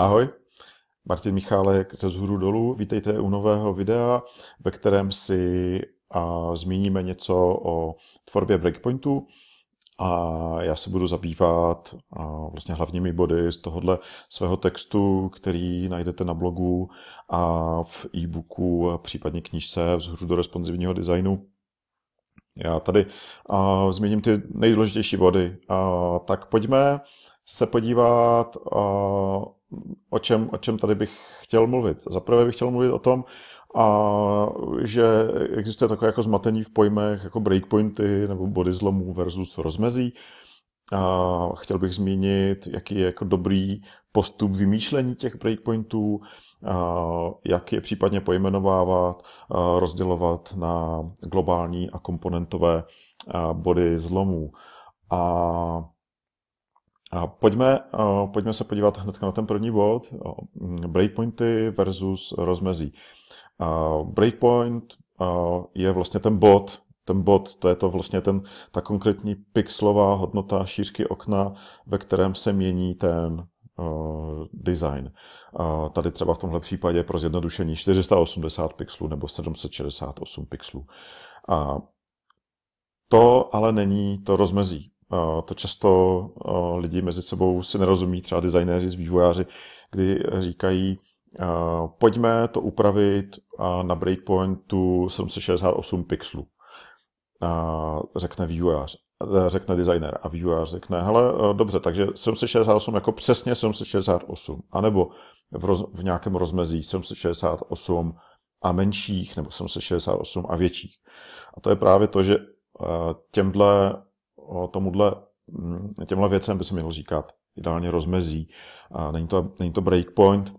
Ahoj, Martin Michálek ze Zhůru dolů. Vítejte u nového videa, ve kterém si a zmíníme něco o tvorbě breakpointu a já se budu zabývat vlastně hlavními body z tohohle svého textu, který najdete na blogu a v e-booku, případně knižce vzhůru do responsivního designu. Já tady a zmíním ty nejdůležitější body. a tak pojďme se podívat o čem, o čem tady bych chtěl mluvit. Zaprvé bych chtěl mluvit o tom, a že existuje takové jako zmatení v pojmech jako breakpointy nebo body zlomů versus rozmezí. A chtěl bych zmínit, jaký je jako dobrý postup vymýšlení těch breakpointů, jak je případně pojmenovávat, rozdělovat na globální a komponentové body zlomů. A a pojďme, pojďme se podívat hned na ten první bod. Mm, breakpointy versus rozmezí. Breakpoint je vlastně ten bod, ten bod, to je to vlastně ten, ta konkrétní pixelová hodnota šířky okna, ve kterém se mění ten design. tady třeba v tomhle případě pro zjednodušení 480 pixelů nebo 768 pixelů. A to ale není to rozmezí to často lidi mezi sebou si nerozumí, třeba designéři s vývojáři, kdy říkají, pojďme to upravit na breakpointu 768 pixelů, řekne vývojář řekne designer a vývojář řekne, hele, dobře, takže 768 jako přesně 768, anebo v, roz, v nějakém rozmezí 768 a menších, nebo 768 a větších. A to je právě to, že těmhle o tomuhle, mm, těmhle věcem by se mělo říkat. Ideálně rozmezí. A není to, není to breakpoint,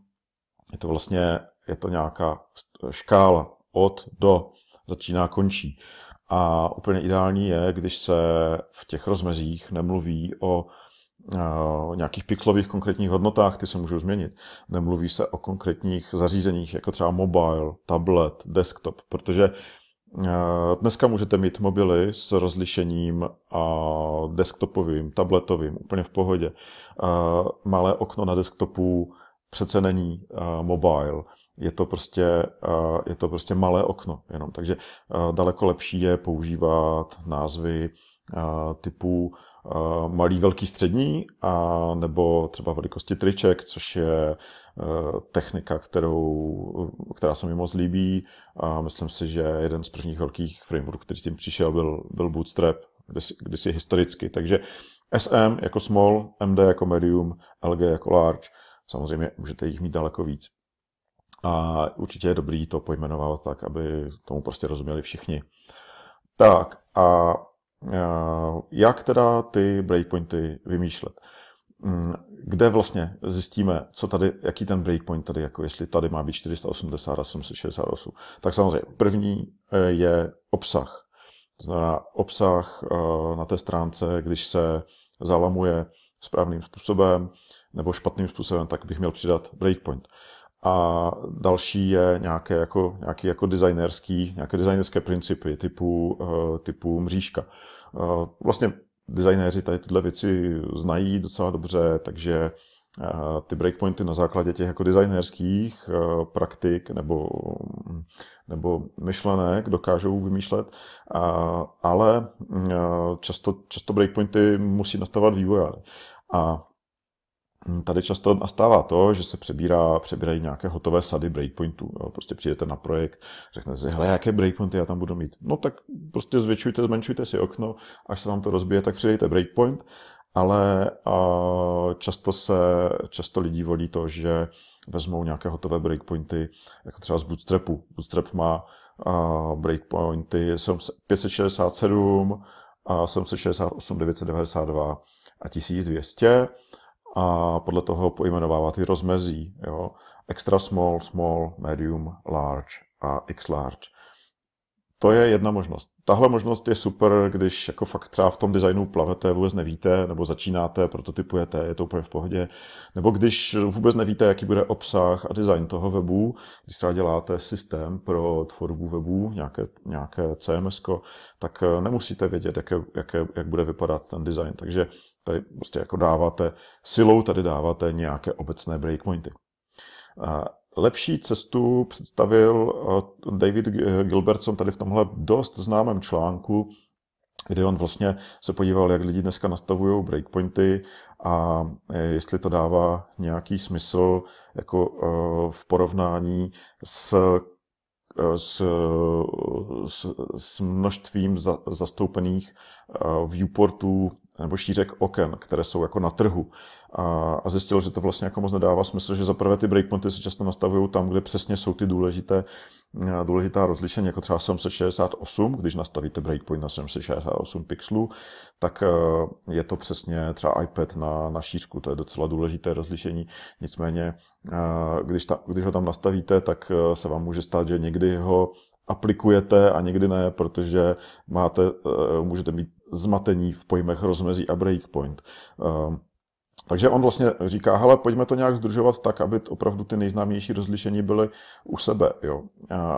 je to vlastně je to nějaká škála od do, začíná, končí. A úplně ideální je, když se v těch rozmezích nemluví o, o nějakých pixelových konkrétních hodnotách, ty se můžou změnit. Nemluví se o konkrétních zařízeních, jako třeba mobile, tablet, desktop, protože Eh, dneska můžete mít mobily s rozlišením a desktopovým, tabletovým, úplně v pohodě. Eh, malé okno na desktopu přece není eh, mobile. Je to, prostě, je to prostě malé okno jenom. Takže daleko lepší je používat názvy typu Eh, malý, velký, střední, a nebo třeba velikosti triček, což je eh, technika, kterou, eh, která se mi moc líbí. A myslím si, že jeden z prvních velkých frameworků, který s tím přišel, byl, byl Bootstrap, kdysi, kdysi historicky. Takže SM jako small, MD jako medium, LG jako large. Samozřejmě můžete jich mít daleko víc. A určitě je dobrý to pojmenovat tak, aby tomu prostě rozuměli všichni. Tak a Eh, jak teda ty breakpointy vymýšlet. Mm, kde vlastně zjistíme, co tady, jaký ten breakpoint tady, jako jestli tady má být 480 a 768. Tak samozřejmě první eh, je obsah. To znamená obsah eh, na té stránce, když se zalamuje správným způsobem nebo špatným způsobem, tak bych měl přidat breakpoint. A další je nějaké jako, nějaký jako designerský, nějaké designerské principy typu, eh, typu mřížka. Eh, vlastně designéři tady tyhle věci znají docela dobře, takže eh, ty breakpointy na základě těch jako designerských praktik nebo, nebo myšlenek dokážou vymýšlet, ale často, často breakpointy musí nastavovat vývojáři. A Tady často nastává to, že se přebírá, přebírají nějaké hotové sady breakpointů. Prostě přijdete na projekt, řeknete si, hele, jaké breakpointy já tam budu mít. No tak prostě zvětšujte, zmenšujte si okno, až se vám to rozbije, tak přidejte breakpoint, ale a často se, často lidí volí to, že vezmou nějaké hotové breakpointy, jako třeba z Bootstrapu. Bootstrap má a breakpointy 567, a 768, 992 a 1200 a podle toho pojmenovává ty rozmezí. Jo? Extra small, small, medium, large a x large. To je jedna možnost. Tahle možnost je super, když jako fakt třeba v tom designu plavete, vůbec nevíte, nebo začínáte, prototypujete, je to úplně v pohodě. Nebo když vůbec nevíte, jaký bude obsah a design toho webu, když třeba děláte systém pro tvorbu webu, nějaké, nějaké CMS, tak eh, nemusíte vědět, jak, je, jak bude vypadat ten design. Takže tady prostě jako dáváte, silou tady dáváte nějaké obecné breakpointy. Lepší cestu představil eh, David eh, Gilbertson tady v tomhle dost známém článku, kde on vlastně se podíval, jak lidi dneska nastavují breakpointy a eh, jestli to dává nějaký smysl jako v porovnání s, s, s, s množstvím za, zastoupených viewportů nebo šířek oken, které jsou jako na trhu. A, a zjistil, že to vlastně jako moc nedává smysl, že zaprvé ty breakpointy se často nastavují tam, kde přesně jsou ty důležité, eh, důležitá rozlišení, jako třeba 768, když nastavíte breakpoint na 768 pixelů, tak eh, je to přesně třeba iPad na, na šířku, to je docela důležité rozlišení. Nicméně, eh, když, ta, když ho tam nastavíte, tak se vám může stát, že někdy ho aplikujete a někdy ne, protože máte, můžete mít zmatení v pojmech rozmezí a breakpoint. Ehm, takže on vlastně říká, hele, pojďme to nějak združovat tak, aby opravdu ty nejznámější rozlišení byly u sebe, jo?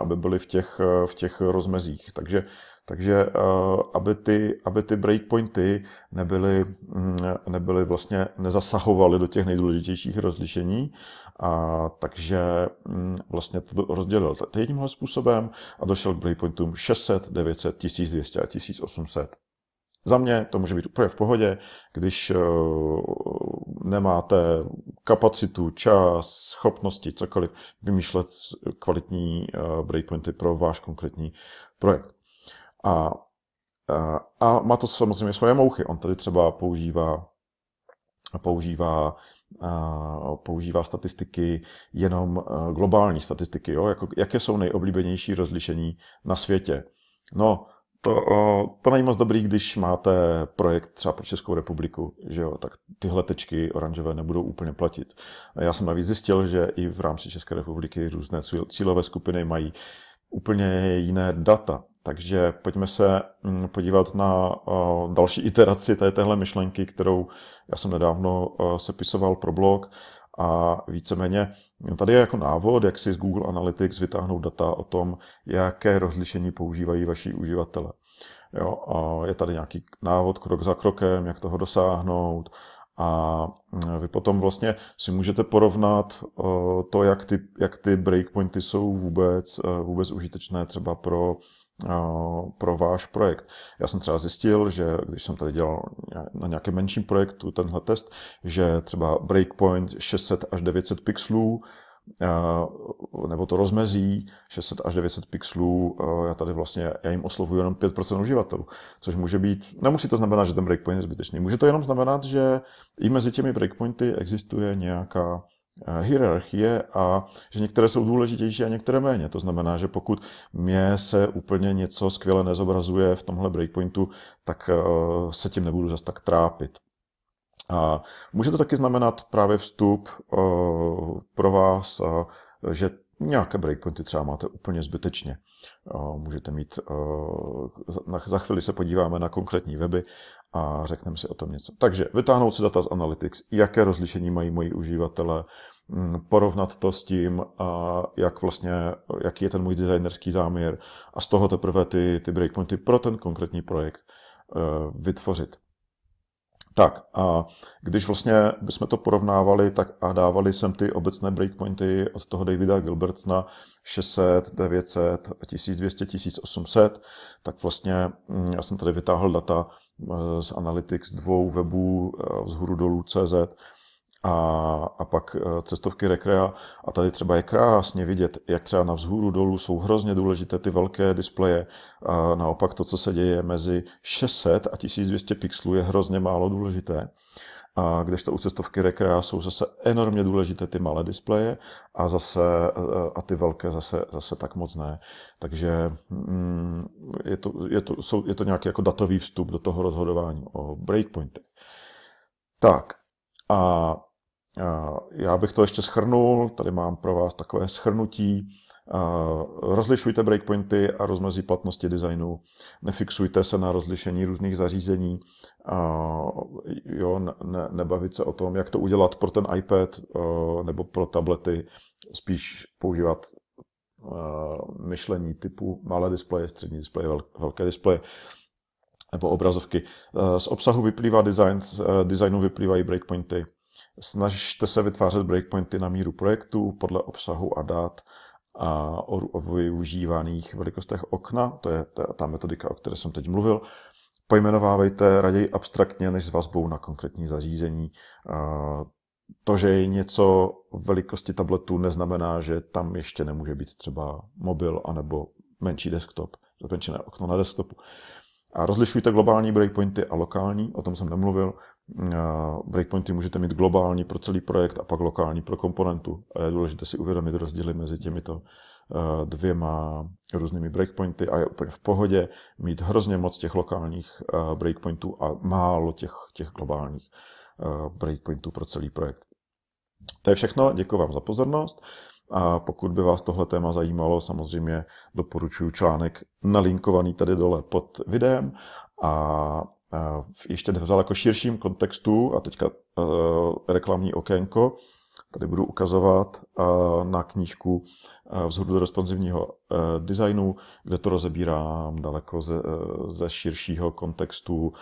aby byly v těch, v těch rozmezích. Takže, takže eh, aby, ty, aby ty breakpointy nebyly, mm, nebyly vlastně, nezasahovaly do těch nejdůležitějších rozlišení, a takže mm, vlastně to rozdělil tímhle způsobem a došel k breakpointům 600, 900, 1200 a 1800. Za mě to může být úplně v pohodě, když eh, nemáte kapacitu, čas, schopnosti, cokoliv, vymýšlet kvalitní eh, breakpointy pro váš konkrétní projekt. A, a, eh, a má to samozřejmě svoje mouchy. On tady třeba používá používá používá statistiky jenom globální statistiky, jo? Jako, jaké jsou nejoblíbenější rozlišení na světě. No, to, to není moc dobrý, když máte projekt třeba pro Českou republiku, že jo, tak tyhle tečky oranžové nebudou úplně platit. Já jsem navíc zjistil, že i v rámci České republiky různé cílové skupiny mají úplně jiné data. Takže pojďme se mm, podívat na další iteraci téhle myšlenky, kterou já jsem nedávno sepisoval pro blog a víceméně no tady je jako návod, jak si z Google Analytics vytáhnout data o tom, jaké rozlišení používají vaši uživatele. Jo, a je tady nějaký návod krok za krokem, jak toho dosáhnout. A mm, vy potom vlastně si můžete porovnat to, jak ty, jak ty breakpointy jsou vůbec, e, vůbec užitečné třeba pro pro váš projekt. Já jsem třeba zjistil, že když jsem tady dělal na nějakém menším projektu tenhle test, že třeba breakpoint 600 až 900 pixelů nebo to rozmezí 600 až 900 pixelů, já tady vlastně, já jim oslovuju jenom 5% uživatelů, což může být, nemusí to znamenat, že ten breakpoint je zbytečný, může to jenom znamenat, že i mezi těmi breakpointy existuje nějaká Eh, hierarchie a že některé jsou důležitější a některé méně. To znamená, že pokud mě se úplně něco skvěle nezobrazuje v tomhle breakpointu, tak eh, se tím nebudu zase tak trápit. A může to taky znamenat právě vstup eh, pro vás, že nějaké breakpointy třeba máte úplně zbytečně. Můžete mít, za chvíli se podíváme na konkrétní weby a řekneme si o tom něco. Takže vytáhnout si data z Analytics, jaké rozlišení mají moji uživatelé, mm, porovnat to s tím, jak vlastně, jaký je ten můj designerský záměr a z toho teprve ty, ty breakpointy pro ten konkrétní projekt eh, vytvořit. Tak a když vlastně bychom to porovnávali tak a dávali jsem ty obecné breakpointy od toho Davida Gilbertsna 600, 900, 1200, 1800, tak vlastně mm, já jsem tady vytáhl data Eh, z Analytics dvou webů eh, vzhůru dolů CZ a, a pak eh, cestovky Recrea. A tady třeba je krásně vidět, jak třeba na vzhůru dolů jsou hrozně důležité ty velké displeje. A naopak to, co se děje mezi 600 a 1200 pixelů, je hrozně málo důležité a kdežto u cestovky rekrea jsou zase enormně důležité ty malé displeje a zase eh, a ty velké zase, zase tak moc ne. Takže mm, je, to, je, to, jsou, je to nějaký jako datový vstup do toho rozhodování o breakpointech. Tak a, a já bych to ještě schrnul, tady mám pro vás takové schrnutí Rozlišujte breakpointy a rozmezí platnosti designu. Nefixujte se na rozlišení různých zařízení. Jo, ne, nebavit se o tom, jak to udělat pro ten iPad e, nebo pro tablety. Spíš používat e, myšlení typu malé displeje, střední displeje, velké displeje nebo obrazovky. E, z obsahu vyplývá design, z designu vyplývají breakpointy. Snažte se vytvářet breakpointy na míru projektu podle obsahu a dát a o, o využívaných velikostech okna, to je ta, ta metodika, o které jsem teď mluvil, pojmenovávejte raději abstraktně než s vazbou na konkrétní zařízení. To, že je něco velikosti tabletu, neznamená, že tam ještě nemůže být třeba mobil anebo menší desktop, menší okno na desktopu. A rozlišujte globální breakpointy a lokální, o tom jsem nemluvil. Mm, breakpointy můžete mít globální pro celý projekt a pak lokální pro komponentu. A je důležité si uvědomit rozdíly mezi těmito eh, dvěma různými breakpointy a je úplně v pohodě mít hrozně moc těch lokálních eh, breakpointů a málo těch, těch globálních eh, breakpointů pro celý projekt. To je všechno, děkuji vám za pozornost. A pokud by vás tohle téma zajímalo, samozřejmě doporučuji článek nalinkovaný tady dole pod videem a e, v ještě v daleko jako širším kontextu, a teďka e, reklamní okénko, tady budu ukazovat e, na knížku Vzhůru do responsivního designu, kde to rozebírám daleko ze, ze širšího kontextu,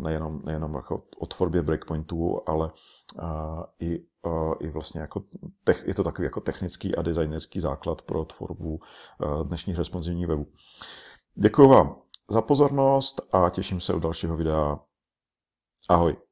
nejenom, nejenom jako o tvorbě breakpointů, ale i i vlastně jako tech, je to takový jako technický a designerský základ pro tvorbu eh, dnešních responsivních webů. Děkuji vám za pozornost a těším se u dalšího videa. Ahoj.